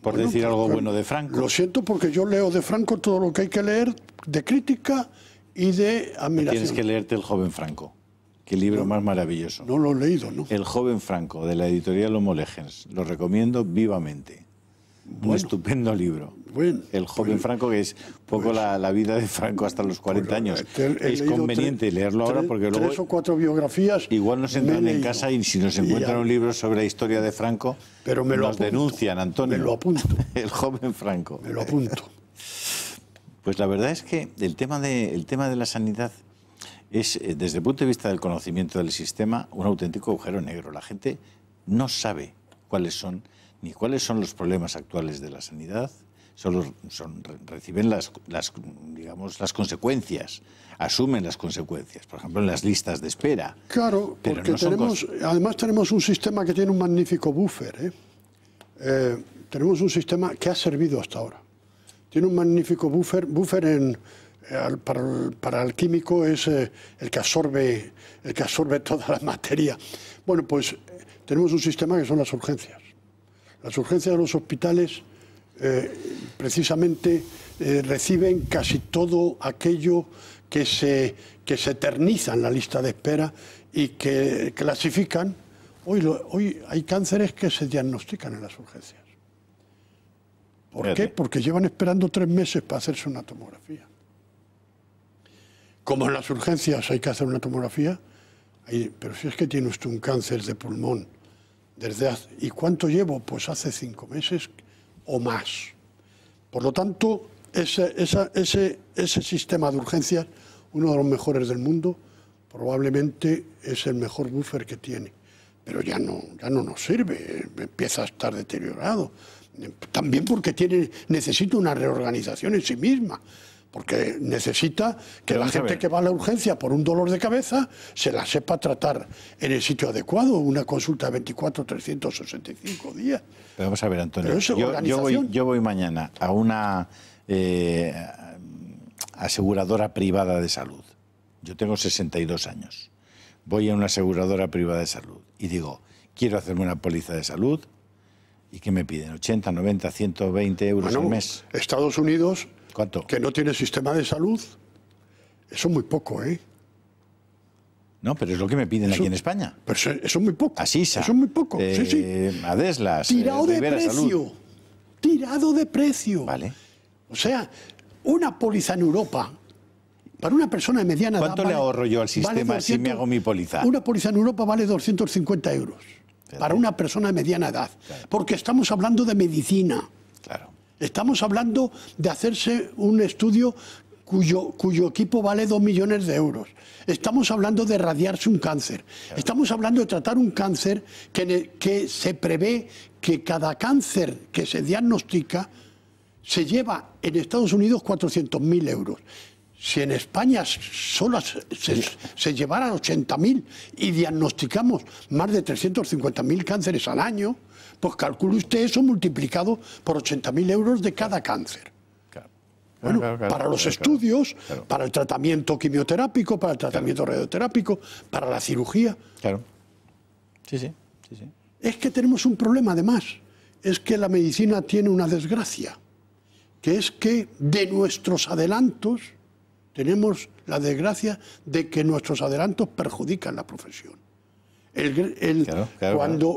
por decir algo bueno de Franco. Lo siento porque yo leo de Franco todo lo que hay que leer de crítica y de admiración. Tienes que leerte El joven Franco. Qué libro más maravilloso. No lo he leído, ¿no? El joven Franco, de la editorial Homo Lo recomiendo vivamente un estupendo libro. el joven pues, Franco, que es poco pues, la, vida de Franco hasta los 40 pues, años. Este, es conveniente leerlo ahora porque luego... Tres o cuatro biografías... Igual nos entran en casa y si nos encuentran un libro sobre la historia de Franco, pero me lo denuncian, Antonio. Me lo apunto. [LAUGHS] el joven Franco. Me lo apunto. Pues la verdad es que el tema el tema de la sanidad es, eh, desde el punto de vista del conocimiento del sistema, un auténtico agujero negro. La gente no sabe cuáles son ni cuáles son los problemas actuales de la sanidad, solo reciben las, digamos, las consecuencias, asumen las consecuencias, por ejemplo, en las listas de espera. Claro, porque tenemos, además tenemos un sistema que tiene un magnífico buffer. ¿eh? Eh, tenemos un sistema que ha servido hasta ahora. Tiene un magnífico buffer, buffer en, para el, químico es eh, el que absorbe el que absorbe [LAUGHS] toda la materia. Bueno, pues tenemos un sistema que son las urgencias. Las urgencias de los hospitales eh, precisamente eh, reciben casi todo aquello que se, que se eterniza en la lista de espera y que clasifican. Hoy, hoy hay cánceres que se diagnostican en las urgencias. ¿Por qué? Porque llevan esperando tres meses para hacerse una tomografía. Como en las urgencias hay que hacer una tomografía, pero si es que tiene usted un cáncer de pulmón ¿Y cuánto llevo? Pues hace cinco meses o más. Por lo tanto, ese, sistema de urgencias, uno de los mejores del mundo, probablemente es el mejor buffer que tiene. Pero ya no, ya no nos sirve, empieza a estar deteriorado. También porque tiene, necesita una reorganización en sí misma porque necesita que la gente que va a la urgencia por un dolor de cabeza se la sepa tratar en el sitio adecuado, una consulta de 24, 365 días. Pero vamos a ver, Antonio, yo, voy, mañana a una eh, aseguradora privada de salud. Yo tengo 62 años. Voy a una aseguradora privada de salud y digo, quiero hacerme una póliza de salud ¿Y qué me piden? ¿80, 90, 120 euros al mes? Estados Unidos, ¿Cuánto? que no tiene sistema de salud, eso es muy poco, ¿eh? No, pero es lo que me piden aquí en España. Pero eso, es muy poco. Asisa. Eso es muy poco. sí, sí. Eh, Adeslas. Eh, tirado de precio. Tirado de precio. Vale. O sea, una póliza en Europa para una persona de mediana ¿Cuánto le ahorro yo al sistema si me hago mi póliza? Una póliza en Europa vale 250 euros para una persona de mediana edad, porque estamos hablando de medicina. Estamos hablando de hacerse un estudio cuyo, equipo vale dos millones de euros. Estamos hablando de radiarse un cáncer. Estamos hablando de tratar un cáncer que, que se prevé que cada cáncer que se diagnostica se lleva en Estados Unidos 400.000 euros. Si en España solo se, llevaran 80.000 y diagnosticamos más de 350.000 cánceres al año, pues calcule usted eso multiplicado por 80.000 euros de cada cáncer. para los estudios, para el tratamiento quimioterápico, para el tratamiento radioterápico, para la cirugía. Claro. Sí, sí, sí, sí. Es que tenemos un problema, además. Es que la medicina tiene una desgracia, que es que de nuestros adelantos tenemos la desgracia de que nuestros adelantos perjudican la profesión.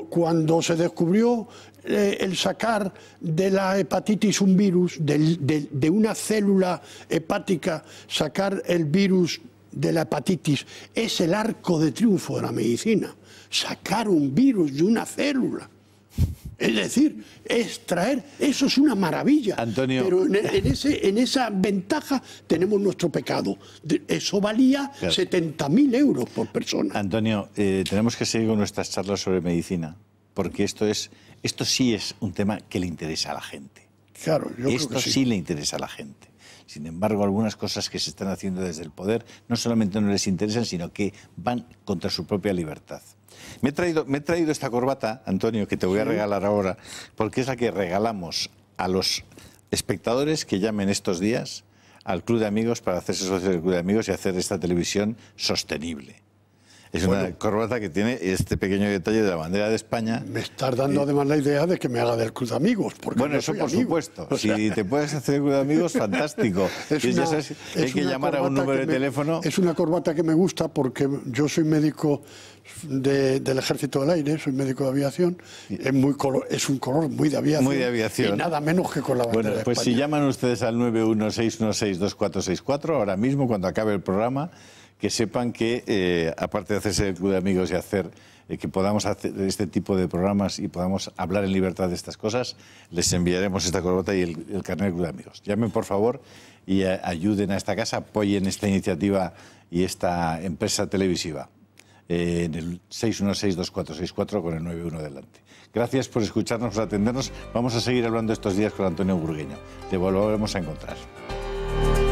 cuando, se descubrió eh, el sacar de la hepatitis un virus, de una célula hepática, sacar el virus de la hepatitis, es el arco de triunfo de la medicina. Sacar un virus de una célula. Es decir, extraer eso es una maravilla. Antonio. Pero en, ese, en esa ventaja tenemos nuestro pecado. Eso valía 70.000 euros por persona. Antonio, eh, tenemos que seguir con nuestras charlas sobre medicina, porque esto, es, esto sí es un tema que le interesa a la gente. Claro, yo Esto creo que sí. sí le interesa a la gente. Sin embargo, algunas cosas que se están haciendo desde el poder no solamente no les interesan, sino que van contra su propia libertad. Me he, traído, me he traído esta corbata, Antonio, que te voy a regalar ahora, porque es la que regalamos a los espectadores que llamen estos días al Club de Amigos para hacerse socios del Club de Amigos y hacer esta televisión sostenible. Es una corbata que tiene este pequeño detalle de la bandera de España. Me estás dando además la idea de que me haga del club de amigos. Porque bueno, eso por supuesto. Si te puedes hacer el club de amigos, [LAUGHS] fantástico. Es hay que llamar a un número de teléfono. Es una corbata que me gusta porque yo soy médico del Ejército del Aire, soy médico de aviación. Es, muy es un color muy de aviación. Muy de aviación. Y nada menos que con la bandera. Bueno, pues si llaman ustedes al 916162464, ahora mismo cuando acabe el programa que sepan que, eh, aparte de hacerse el club de amigos y hacer eh, que podamos hacer este tipo de programas y podamos hablar en libertad de estas cosas, les enviaremos esta corbata y el, carnet del club de amigos. Llamen, por favor, y eh, ayuden a esta casa, apoyen esta iniciativa y esta empresa televisiva en el 616-2464 con el 91 delante. Gracias por escucharnos, por atendernos. Vamos a seguir hablando estos días con Antonio Burgueño. Te volveremos a encontrar.